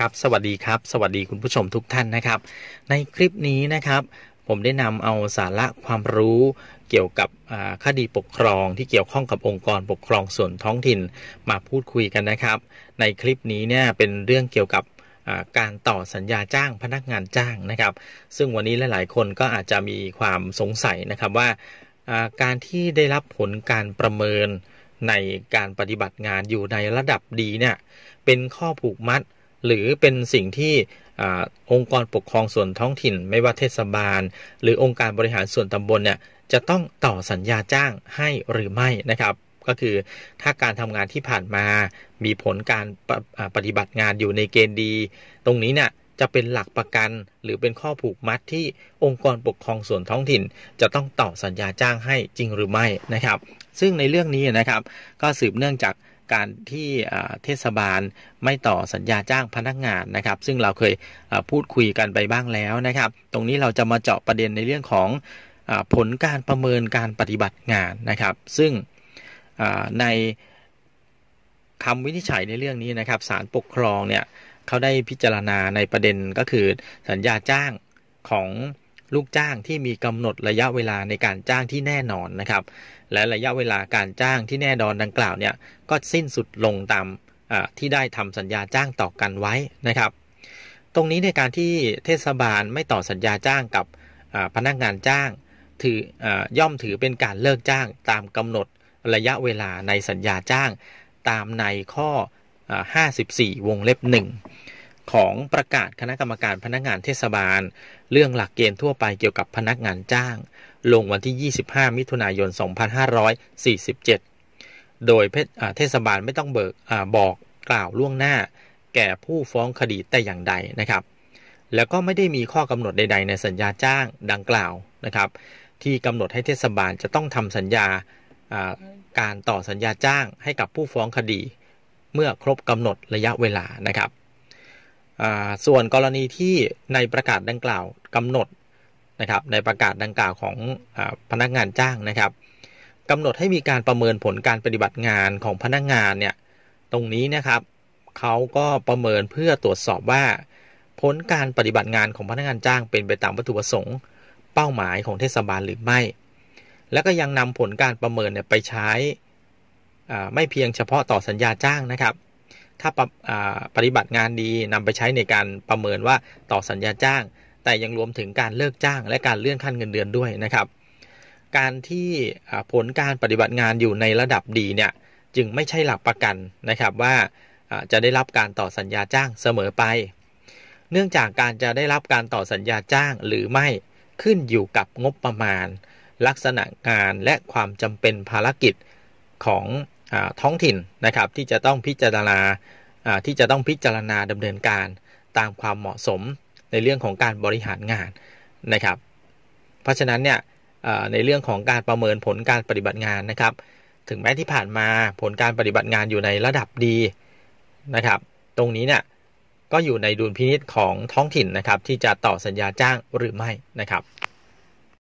ครับสวัสดีครับ สวัสดี คุณผู้ชมทุกท่านนะครับ ในคลิปนี้นะครับ ผมได้นำเอาสาระความรู้ เกี่ยวกับคดีปกครอง ที่เกี่ยวข้องกับองค์กรปกครองส่วนท้องถิ่นมาพูดคุยกันนะครับ ในคลิปนี้เนี่ย เป็นเรื่องเกี่ยวกับการต่อสัญญาจ้างพนักงานจ้างนะครับซึ่งวันนี้หลาย ๆ คนก็อาจจะมีความสงสัยนะครับว่าการที่ได้รับผลการประเมินในการปฏิบัติงานอยู่ในระดับดีเนี่ยเป็นข้อผูกมัดหรือเป็นสิ่งที่องค์กรปกครองส่วนท้องถิ่น ไม่ว่าเทศบาล หรือองค์การบริหารส่วนตำบลเนี่ยจะต้องต่อสัญญาจ้างให้หรือไม่นะครับ ก็คือถ้าการทำงานที่ผ่านมามีผลการปปฏิบัติงานอยู่ในเกณฑ์ดี ตรงนี้เนี่ยจะเป็นหลักประกันหรือเป็นข้อผูกมัดที่องค์กรปกครองส่วนท้องถิ่น จะต้องต่อสัญญาจ้างให้จริงหรือไม่นะครับ ซึ่งในเรื่องนี้นะครับก็สืบเนื่องจากการที่เทศบาลไม่ต่อสัญญาจ้างพนักงานนะครับ ซึ่งเราเคยพูดคุยกันไปบ้างแล้วนะครับ ตรงนี้เราจะมาเจาะประเด็นในเรื่องของผลการประเมินการปฏิบัติงานนะครับ ซึ่งในคำวินิจฉัยในเรื่องนี้นะครับศาลปกครองเนี่ยเขาได้พิจารณาในประเด็นก็คือสัญญาจ้างของลูกจ้างที่มีกำหนดระยะเวลาในการจ้างที่แน่นอนนะครับ และระยะเวลาการจ้างที่แน่นอนดังกล่าวเนี่ยก็สิ้นสุดลงตามที่ได้ทำสัญญาจ้างต่อกันไว้นะครับ ตรงนี้ในการที่เทศบาลไม่ต่อสัญญาจ้างกับพนักงานจ้าง ถือย่อมถือเป็นการเลิกจ้างตามกำหนดระยะเวลาในสัญญาจ้างตามในข้อ54 วงเล็บหนึ่งของประกาศคณะกรรมการพนักงานเทศบาล เรื่องหลักเกณฑ์ทั่วไปเกี่ยวกับพนักงานจ้าง ลงวันที่ 25 มิถุนายน 2547 โดยเทศบาลไม่ต้องเบิกอบอกกล่าวล่วงหน้า แก่ผู้ฟ้องคดีแต่อย่างใดนะครับ แล้วก็ไม่ได้มีข้อกำหนดใดๆ ในสัญญาจ้างดังกล่าวนะครับ ที่กำหนดให้เทศบาลจะต้องทำสัญญาการต่อสัญญาจ้างให้กับผู้ฟ้องคดี เมื่อครบกำหนดระยะเวลานะครับส่วนกรณีที่ในประกาศดังกล่าวกำหนดนะครับ ในประกาศดังกล่าวของอพนักงานจ้างนะครับกำหนดให้มีการประเมินผลการปฏิบัติงานของพนักงานเนี่ยตรงนี้นะครับเขาก็ประเมินเพื่อตรวจสอบว่า ผลการปฏิบัติงานของพนักงานจ้างเป็นไปตามวัตถุประสงค์ เป้าหมายของเทศบาลหรือไม่ และก็ยังนำผลการประเมินเนี่ยไปใช้ไม่เพียงเฉพาะต่อสัญญาจ้างนะครับถ้าปปฏิบัติงานดีนำไปใช้ในการประเมินว่าต่อสัญญาจ้าง แต่ยังรวมถึงการเลิกจ้างและการเลื่อนขั้นเงินเดือนด้วยนะครับ การที่ผลการปฏิบัติงานอยู่ในระดับดีเนี่ยจึงไม่ใช่หลักประกันนะครับว่าจะได้รับการต่อสัญญาจ้างเสมอไป เนื่องจากการจะได้รับการต่อสัญญาจ้างหรือไม่ขึ้นอยู่กับงบประมาณลักษณะงานและความจำเป็นภารกิจของท้องถิ่นนะครับที่จะต้องพิจารณาที่จะต้องพิจารณาดำเนินการตามความเหมาะสมในเรื่องของการบริหารงานนะครับ เพราะฉะนั้นเนี่ยในเรื่องของการประเมินผลการปฏิบัติงานนะครับ ถึงแม้ที่ผ่านมาผลการปฏิบัติงานอยู่ในระดับดีนะครับ ตรงนี้เนี่ยก็อยู่ในดุลพินิษของท้องถิ่นนะครับ ที่จะต่อสัญญาจ้างหรือไม่นะครับ